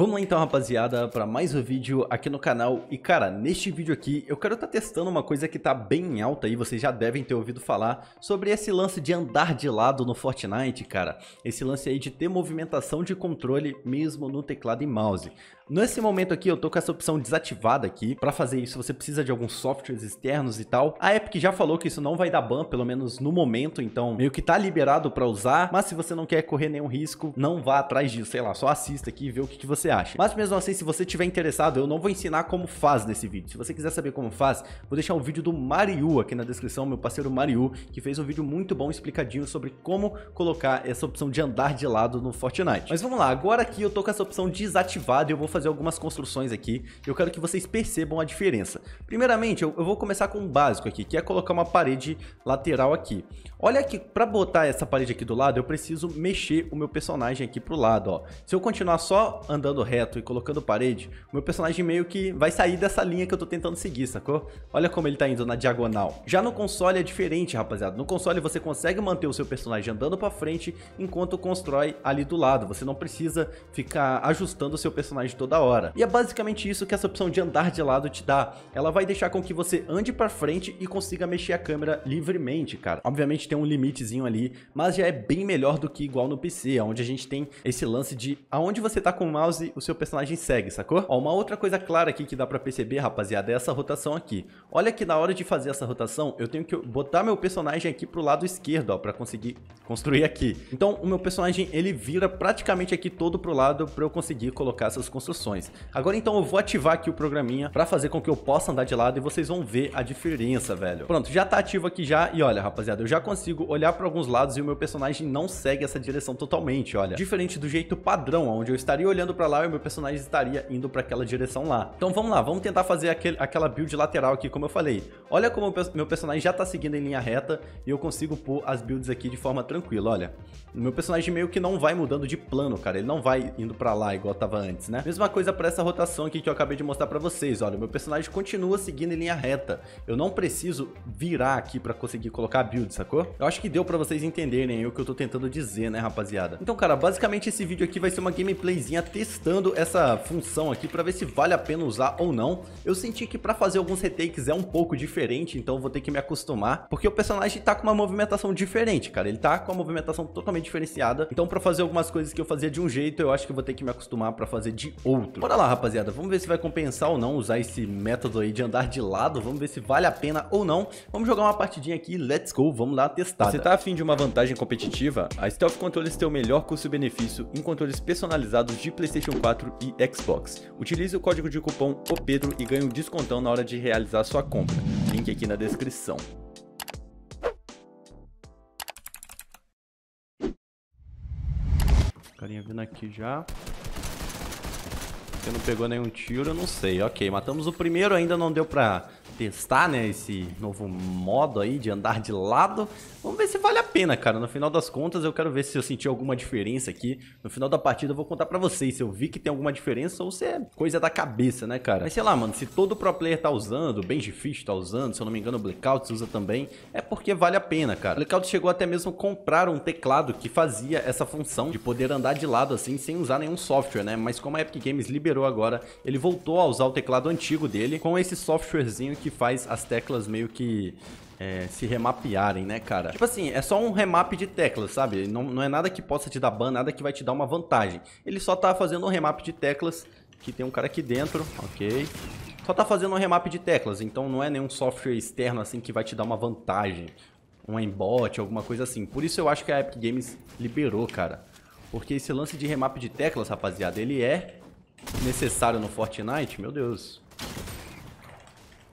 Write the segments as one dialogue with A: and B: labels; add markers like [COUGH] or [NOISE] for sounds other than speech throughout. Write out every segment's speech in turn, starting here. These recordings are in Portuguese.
A: Vamos lá então, rapaziada, para mais um vídeo aqui no canal. E, cara, neste vídeo aqui, eu quero estar tá testando uma coisa que tá bem alta aí, vocês já devem ter ouvido falar, sobre esse lance de andar de lado no Fortnite, cara. Esse lance aí de ter movimentação de controle mesmo no teclado e mouse. Nesse momento aqui, eu tô com essa opção desativada aqui. Para fazer isso, você precisa de alguns softwares externos e tal. A Epic já falou que isso não vai dar ban, pelo menos no momento, então meio que tá liberado para usar. Mas se você não quer correr nenhum risco, não vá atrás disso, sei lá, só assista aqui e vê o que, que você você acha. Mas mesmo assim, se você tiver interessado, eu não vou ensinar como faz nesse vídeo. Se você quiser saber como faz, vou deixar um vídeo do Mariu aqui na descrição, meu parceiro Mariu, que fez um vídeo muito bom explicadinho sobre como colocar essa opção de andar de lado no Fortnite. Mas vamos lá, agora aqui eu tô com essa opção desativada e eu vou fazer algumas construções aqui. Eu quero que vocês percebam a diferença. Primeiramente, eu, eu vou começar com o um básico aqui, que é colocar uma parede lateral aqui. Olha que para botar essa parede aqui do lado, eu preciso mexer o meu personagem aqui pro lado, ó. Se eu continuar só andando colocando reto e colocando parede, o meu personagem meio que vai sair dessa linha que eu tô tentando seguir, sacou? Olha como ele tá indo na diagonal. Já no console é diferente, rapaziada. No console você consegue manter o seu personagem andando pra frente enquanto constrói ali do lado. Você não precisa ficar ajustando o seu personagem toda hora. E é basicamente isso que essa opção de andar de lado te dá. Ela vai deixar com que você ande pra frente e consiga mexer a câmera livremente, cara. Obviamente tem um limitezinho ali, mas já é bem melhor do que igual no PC, onde a gente tem esse lance de aonde você tá com o mouse o seu personagem segue, sacou? Ó, uma outra coisa clara aqui que dá pra perceber, rapaziada, é essa rotação aqui. Olha que na hora de fazer essa rotação, eu tenho que botar meu personagem aqui pro lado esquerdo, ó, pra conseguir construir aqui. Então, o meu personagem, ele vira praticamente aqui todo pro lado pra eu conseguir colocar essas construções. Agora, então, eu vou ativar aqui o programinha pra fazer com que eu possa andar de lado e vocês vão ver a diferença, velho. Pronto, já tá ativo aqui já e olha, rapaziada, eu já consigo olhar pra alguns lados e o meu personagem não segue essa direção totalmente, olha. Diferente do jeito padrão, onde eu estaria olhando pra lá e o meu personagem estaria indo para aquela direção lá. Então vamos lá, vamos tentar fazer aquele, aquela build lateral aqui, como eu falei. Olha como meu personagem já está seguindo em linha reta e eu consigo pôr as builds aqui de forma tranquila, olha. meu personagem meio que não vai mudando de plano, cara, ele não vai indo para lá igual tava antes, né? Mesma coisa para essa rotação aqui que eu acabei de mostrar para vocês, olha, meu personagem continua seguindo em linha reta. Eu não preciso virar aqui para conseguir colocar a build, sacou? Eu acho que deu para vocês entenderem o que eu estou tentando dizer, né, rapaziada? Então, cara, basicamente esse vídeo aqui vai ser uma gameplayzinha testando testando essa função aqui para ver se vale a pena usar ou não. Eu senti que para fazer alguns retakes é um pouco diferente, então vou ter que me acostumar, porque o personagem tá com uma movimentação diferente, cara. Ele tá com uma movimentação totalmente diferenciada, então para fazer algumas coisas que eu fazia de um jeito, eu acho que vou ter que me acostumar para fazer de outro. Bora lá, rapaziada, vamos ver se vai compensar ou não usar esse método aí de andar de lado, vamos ver se vale a pena ou não. Vamos jogar uma partidinha aqui, let's go, vamos lá testar. Você tá afim de uma vantagem competitiva? A Stealth Controllers tem o melhor custo-benefício em controles personalizados de PlayStation PlayStation 4 e Xbox. Utilize o código de cupom OPEDRO e ganhe um descontão na hora de realizar sua compra. Link aqui na descrição. Carinha vindo aqui já. Você não pegou nenhum tiro, eu não sei. Ok, matamos o primeiro, ainda não deu pra testar, né, esse novo modo aí de andar de lado. Vamos ver se vale a pena, cara. No final das contas, eu quero ver se eu senti alguma diferença aqui. No final da partida, eu vou contar pra vocês se eu vi que tem alguma diferença ou se é coisa da cabeça, né, cara. Mas sei lá, mano, se todo pro player tá usando, o Benji Fish tá usando, se eu não me engano, o Blackout usa também, é porque vale a pena, cara. O Blackout chegou até mesmo a comprar um teclado que fazia essa função de poder andar de lado assim, sem usar nenhum software, né. Mas como a Epic Games liberou agora, ele voltou a usar o teclado antigo dele com esse softwarezinho que que faz as teclas meio que é, se remapearem, né, cara? Tipo assim, é só um remap de teclas, sabe? Não, não é nada que possa te dar ban, nada que vai te dar uma vantagem. Ele só tá fazendo um remap de teclas, que tem um cara aqui dentro, ok. Só tá fazendo um remap de teclas, então não é nenhum software externo, assim, que vai te dar uma vantagem. Um embot, alguma coisa assim. Por isso eu acho que a Epic Games liberou, cara. Porque esse lance de remap de teclas, rapaziada, ele é necessário no Fortnite, meu Deus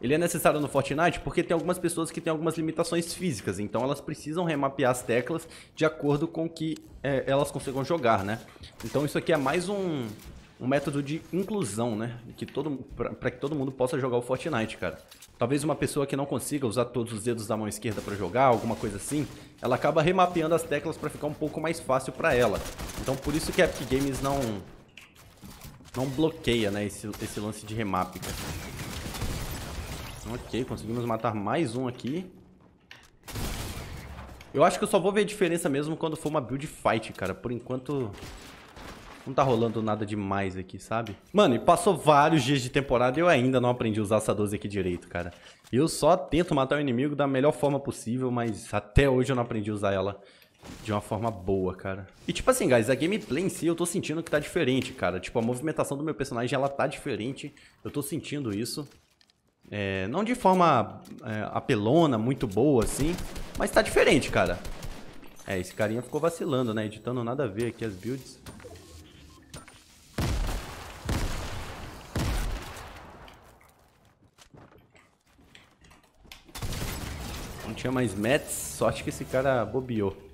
A: ele é necessário no Fortnite porque tem algumas pessoas que têm algumas limitações físicas, então elas precisam remapear as teclas de acordo com que é, elas consigam jogar, né? Então isso aqui é mais um, um método de inclusão, né? Que todo, pra, pra, que todo mundo possa jogar o Fortnite, cara. Talvez uma pessoa que não consiga usar todos os dedos da mão esquerda para jogar, alguma coisa assim, ela acaba remapeando as teclas para ficar um pouco mais fácil para ela. Então por isso que a Epic Games não, não bloqueia, né, esse, esse lance de remap, cara. Ok, conseguimos matar mais um aqui. Eu acho que eu só vou ver a diferença mesmo quando for uma build fight, cara. Por enquanto, não tá rolando nada demais aqui, sabe? Mano, e passou vários dias de temporada e eu ainda não aprendi a usar essa 12 aqui direito, cara. Eu só tento matar o inimigo da melhor forma possível, mas até hoje eu não aprendi a usar ela de uma forma boa, cara. E tipo assim, guys, a gameplay em si eu tô sentindo que tá diferente, cara. Tipo, a movimentação do meu personagem, ela tá diferente. Eu tô sentindo isso. É, não de forma é, apelona, muito boa assim, mas tá diferente, cara. É, esse carinha ficou vacilando, né? Editando nada a ver aqui as builds. Não tinha mais mats, sorte que esse cara bobeou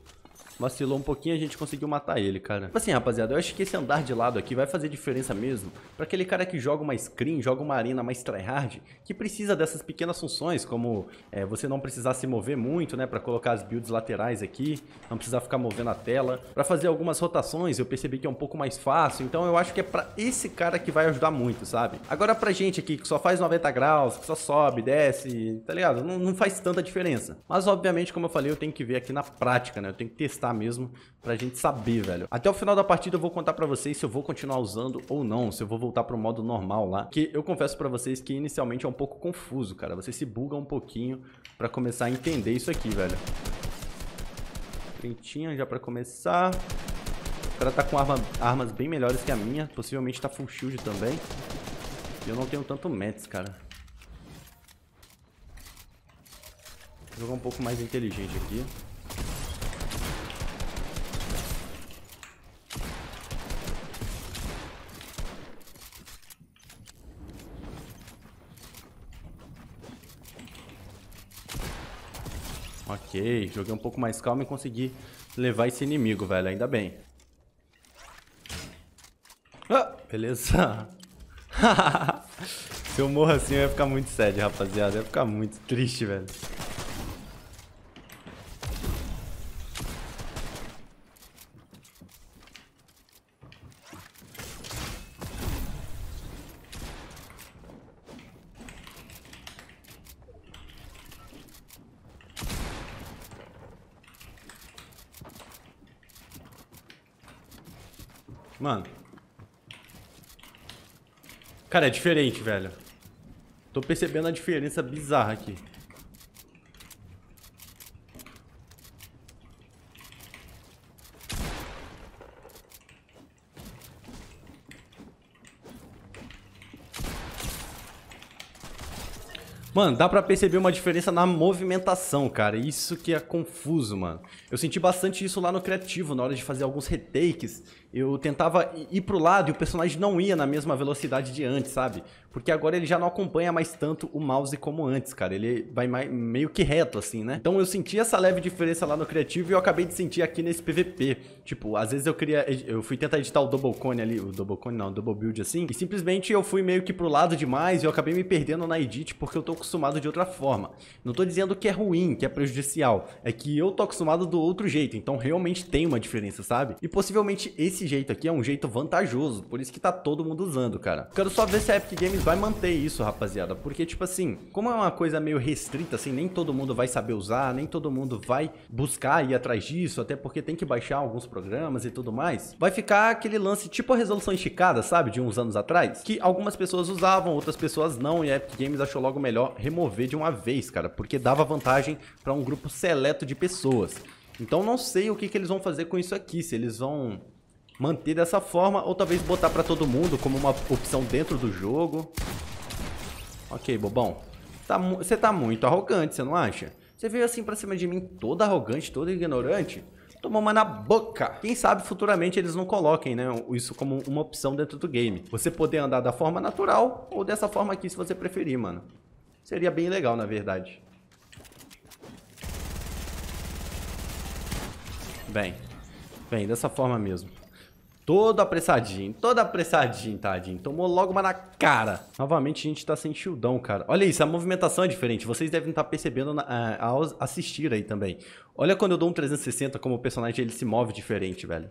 A: vacilou um pouquinho a gente conseguiu matar ele, cara. Assim, rapaziada, eu acho que esse andar de lado aqui vai fazer diferença mesmo para aquele cara que joga uma screen, joga uma arena mais tryhard, que precisa dessas pequenas funções, como é, você não precisar se mover muito, né, para colocar as builds laterais aqui, não precisar ficar movendo a tela. Para fazer algumas rotações, eu percebi que é um pouco mais fácil, então eu acho que é para esse cara que vai ajudar muito, sabe? Agora pra gente aqui, que só faz 90 graus, que só sobe, desce, tá ligado? Não, não faz tanta diferença. Mas obviamente, como eu falei, eu tenho que ver aqui na prática, né? Eu tenho que testar testar mesmo pra gente saber, velho. Até o final da partida eu vou contar pra vocês se eu vou continuar usando ou não, se eu vou voltar pro modo normal lá, que eu confesso pra vocês que inicialmente é um pouco confuso, cara. Você se buga um pouquinho pra começar a entender isso aqui, velho. Printinha já pra começar. O cara tá com arma, armas bem melhores que a minha, possivelmente tá full shield também. E eu não tenho tanto mats, cara. Vou jogar um pouco mais inteligente aqui. joguei um pouco mais calmo e consegui levar esse inimigo, velho. Ainda bem. Ah, beleza. [LAUGHS] Se eu morro assim, eu ia ficar muito sério, rapaziada. Eu ia ficar muito triste, velho. Mano. Cara, é diferente, velho. Tô percebendo a diferença bizarra aqui. Mano, dá para perceber uma diferença na movimentação, cara. Isso que é confuso, mano. Eu senti bastante isso lá no criativo, na hora de fazer alguns retakes. Eu tentava ir pro lado e o personagem não ia na mesma velocidade de antes, sabe? Porque agora ele já não acompanha mais tanto o mouse como antes, cara. Ele vai mais, meio que reto, assim, né? Então eu senti essa leve diferença lá no criativo e eu acabei de sentir aqui nesse PVP. Tipo, às vezes eu queria... Eu fui tentar editar o Double Cone ali, o Double Cone não, o Double Build, assim, e simplesmente eu fui meio que pro lado demais e eu acabei me perdendo na edit porque eu tô acostumado de outra forma. Não tô dizendo que é ruim, que é prejudicial. É que eu tô acostumado do outro jeito, então realmente tem uma diferença, sabe? E possivelmente esse jeito aqui é um jeito vantajoso, por isso que tá todo mundo usando, cara. Quero só ver se a Epic Games vai manter isso, rapaziada. Porque, tipo assim, como é uma coisa meio restrita, assim, nem todo mundo vai saber usar, nem todo mundo vai buscar ir atrás disso, até porque tem que baixar alguns programas e tudo mais. Vai ficar aquele lance tipo a resolução esticada, sabe? De uns anos atrás. Que algumas pessoas usavam, outras pessoas não. E a Epic Games achou logo melhor remover de uma vez, cara. Porque dava vantagem para um grupo seleto de pessoas. Então não sei o que, que eles vão fazer com isso aqui. Se eles vão manter dessa forma ou talvez botar pra todo mundo como uma opção dentro do jogo. Ok, bobão. Tá você tá, muito arrogante, você não acha? Você veio assim pra cima de mim toda arrogante, toda ignorante. Tomou uma na boca. Quem sabe futuramente eles não coloquem, né, isso como uma opção dentro do game. Você poder andar da forma natural ou dessa forma aqui se você preferir, mano. Seria bem legal, na verdade. Bem, Vem, dessa forma mesmo. Todo apressadinho, todo apressadinho, tadinho. Tomou logo uma na cara. Novamente a gente tá sem shieldão, cara. Olha isso, a movimentação é diferente. Vocês devem estar tá percebendo na, a, eh, ao assistir aí também. Olha quando eu dou um 360, como o personagem ele se move diferente, velho.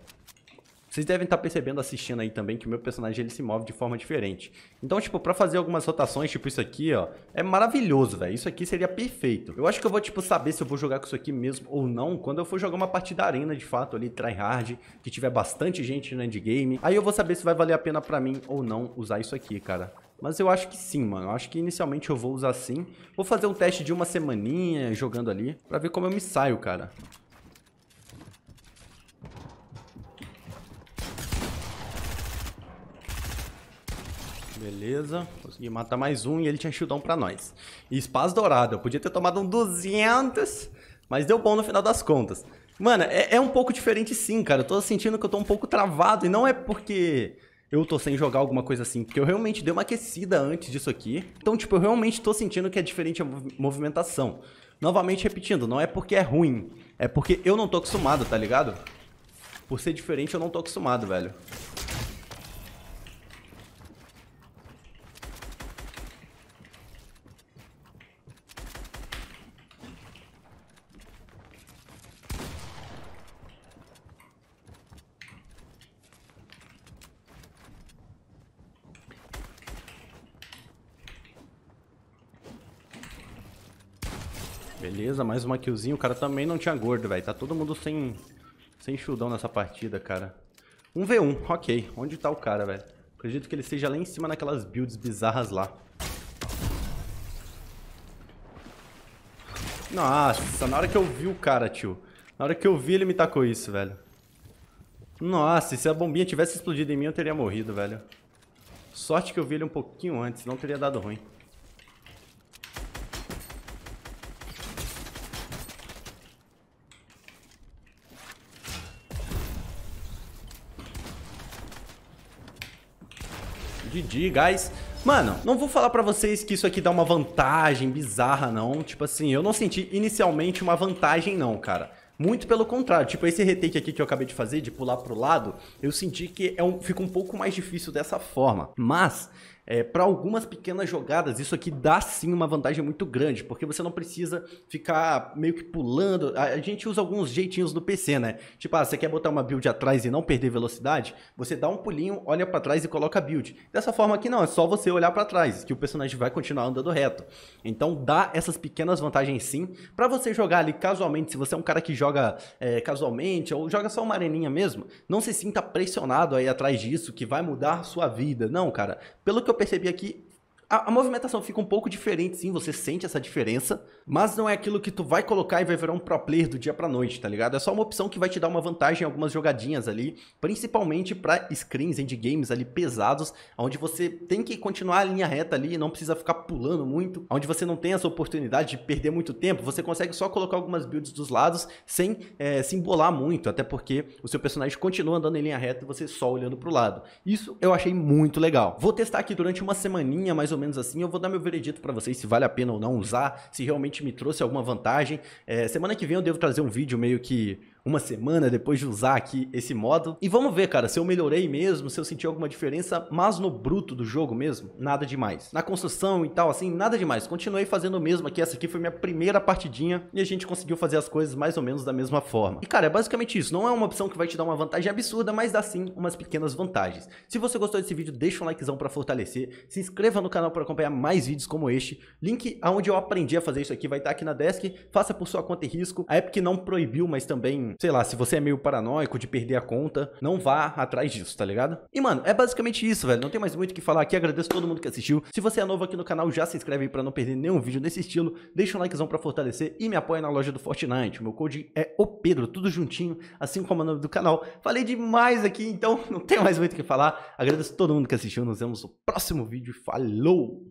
A: Vocês devem estar tá percebendo assistindo aí também que o meu personagem ele se move de forma diferente. Então, tipo, pra fazer algumas rotações, tipo isso aqui, ó, é maravilhoso, velho. Isso aqui seria perfeito. Eu acho que eu vou, tipo, saber se eu vou jogar com isso aqui mesmo ou não quando eu for jogar uma partida arena, de fato, ali, tryhard, que tiver bastante gente no endgame. Aí eu vou saber se vai valer a pena pra mim ou não usar isso aqui, cara. Mas eu acho que sim, mano. Eu acho que inicialmente eu vou usar sim. Vou fazer um teste de uma semaninha jogando ali pra ver como eu me saio, cara. Beleza. Consegui matar mais um e ele tinha shieldão pra nós. E espaço dourado. Eu podia ter tomado um 200, mas deu bom no final das contas. Mano, é, é um pouco diferente sim, cara. Eu tô sentindo que eu tô um pouco travado e não é porque eu tô sem jogar alguma coisa assim, porque eu realmente dei uma aquecida antes disso aqui. Então, tipo, eu realmente tô sentindo que é diferente a movimentação. Novamente repetindo, não é porque é ruim, é porque eu não tô acostumado, tá ligado? Por ser diferente, eu não tô acostumado, velho. Beleza, mais uma killzinha. O cara também não tinha gordo, velho. Tá todo mundo sem, sem chudão nessa partida, cara. 1v1, ok. Onde tá o cara, velho? Acredito que ele seja lá em cima naquelas builds bizarras lá. Nossa, na hora que eu vi o cara, tio. Na hora que eu vi ele me tacou isso, velho. Nossa, se a bombinha tivesse explodido em mim, eu teria morrido, velho. Sorte que eu vi ele um pouquinho antes, não teria dado ruim. Didi, guys. Mano, não vou falar pra vocês que isso aqui dá uma vantagem bizarra, não. Tipo assim, eu não senti inicialmente uma vantagem, não, cara. Muito pelo contrário, tipo esse retake aqui que eu acabei de fazer, de pular pro lado, eu senti que é um, fica um pouco mais difícil dessa forma. Mas, é, para algumas pequenas jogadas, isso aqui dá sim uma vantagem muito grande, porque você não precisa ficar meio que pulando. A, gente usa alguns jeitinhos do PC, né? Tipo, ah, você quer botar uma build atrás e não perder velocidade? Você dá um pulinho, olha para trás e coloca a build. Dessa forma aqui não, é só você olhar para trás, que o personagem vai continuar andando reto. Então dá essas pequenas vantagens sim, para você jogar ali casualmente, se você é um cara que joga é, casualmente ou joga só uma areninha mesmo, não se sinta pressionado aí atrás disso, que vai mudar a sua vida. Não, cara. Pelo que eu eu percebi aqui a, a, movimentação fica um pouco diferente, sim, você sente essa diferença, mas não é aquilo que tu vai colocar e vai virar um pro player do dia pra noite, tá ligado? É só uma opção que vai te dar uma vantagem em algumas jogadinhas ali, principalmente para screens, endgames ali pesados, onde você tem que continuar a linha reta ali, não precisa ficar pulando muito, onde você não tem essa oportunidade de perder muito tempo, você consegue só colocar algumas builds dos lados sem é, se embolar muito, até porque o seu personagem continua andando em linha reta e você só olhando pro lado. Isso eu achei muito legal. Vou testar aqui durante uma semaninha, mais ou menos assim. Eu vou dar meu veredito para vocês se vale a pena ou não usar, se realmente me trouxe alguma vantagem. É, semana que vem eu devo trazer um vídeo meio que uma semana depois de usar aqui esse modo. E vamos ver, cara, se eu melhorei mesmo, se eu senti alguma diferença, mas no bruto do jogo mesmo, nada demais. Na construção e tal, assim, nada demais. Continuei fazendo o mesmo aqui, essa aqui foi minha primeira partidinha e a gente conseguiu fazer as coisas mais ou menos da mesma forma. E, cara, é basicamente isso. Não é uma opção que vai te dar uma vantagem absurda, mas dá sim umas pequenas vantagens. Se você gostou desse vídeo, deixa um likezão pra fortalecer, se inscreva no canal para acompanhar mais vídeos como este. Link aonde eu aprendi a fazer isso aqui vai estar tá aqui na desk, faça por sua conta e risco. A Epic não proibiu, mas também sei lá, se você é meio paranoico de perder a conta, não vá atrás disso, tá ligado? E, mano, é basicamente isso, velho. Não tem mais muito o que falar aqui. Agradeço todo mundo que assistiu. Se você é novo aqui no canal, já se inscreve aí pra não perder nenhum vídeo desse estilo. Deixa um likezão pra fortalecer e me apoia na loja do Fortnite. O meu code é o Pedro, tudo juntinho, assim como o nome do canal. Falei demais aqui, então [LAUGHS] não tem mais muito o que falar. Agradeço todo mundo que assistiu. Nos vemos no próximo vídeo. Falou!